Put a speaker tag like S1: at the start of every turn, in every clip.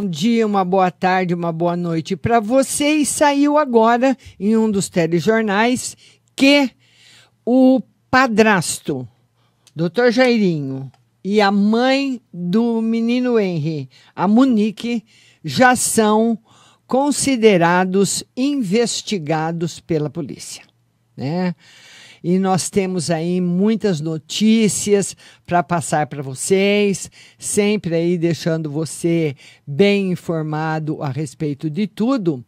S1: bom dia, uma boa tarde, uma boa noite para vocês. Saiu agora em um dos telejornais que o padrasto, doutor Jairinho, e a mãe do menino Henry, a Monique, já são considerados investigados pela polícia, né? e nós temos aí muitas notícias para passar para vocês, sempre aí deixando você bem informado a respeito de tudo.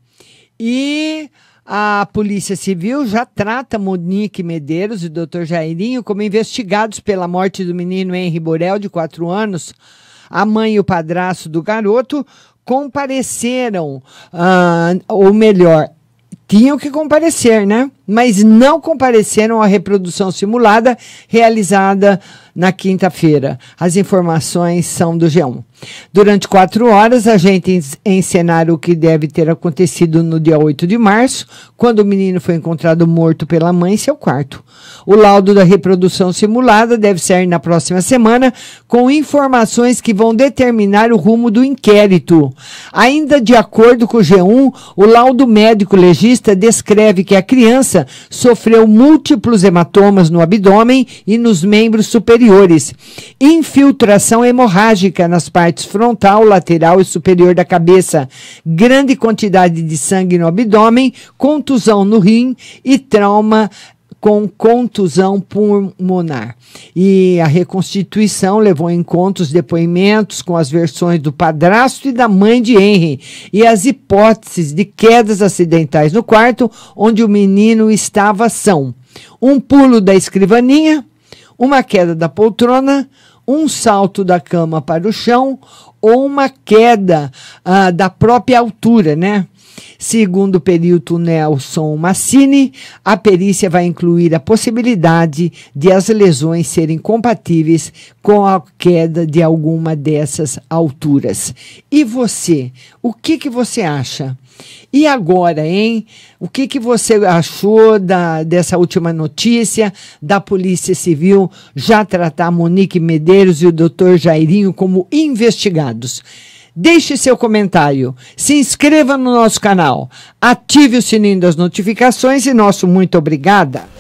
S1: E a Polícia Civil já trata Monique Medeiros e Dr. Jairinho como investigados pela morte do menino Henri Borel, de 4 anos. A mãe e o padrasto do garoto compareceram, ah, ou melhor, tinham que comparecer, né? mas não compareceram à reprodução simulada realizada na quinta-feira. As informações são do G1. Durante quatro horas, a gente encenaram o que deve ter acontecido no dia 8 de março, quando o menino foi encontrado morto pela mãe em seu quarto. O laudo da reprodução simulada deve sair na próxima semana, com informações que vão determinar o rumo do inquérito. Ainda de acordo com o G1, o laudo médico legista descreve que a criança criança sofreu múltiplos hematomas no abdômen e nos membros superiores, infiltração hemorrágica nas partes frontal, lateral e superior da cabeça, grande quantidade de sangue no abdômen, contusão no rim e trauma com contusão pulmonar. E a reconstituição levou em conta os depoimentos com as versões do padrasto e da mãe de Henry e as hipóteses de quedas acidentais no quarto onde o menino estava são. Um pulo da escrivaninha, uma queda da poltrona, um salto da cama para o chão ou uma queda ah, da própria altura, né? Segundo o perito Nelson Massini, a perícia vai incluir a possibilidade de as lesões serem compatíveis com a queda de alguma dessas alturas. E você, o que, que você acha? E agora, hein? O que, que você achou da, dessa última notícia da Polícia Civil já tratar Monique Medeiros e o Dr. Jairinho como investigados? Deixe seu comentário, se inscreva no nosso canal, ative o sininho das notificações e nosso muito obrigada.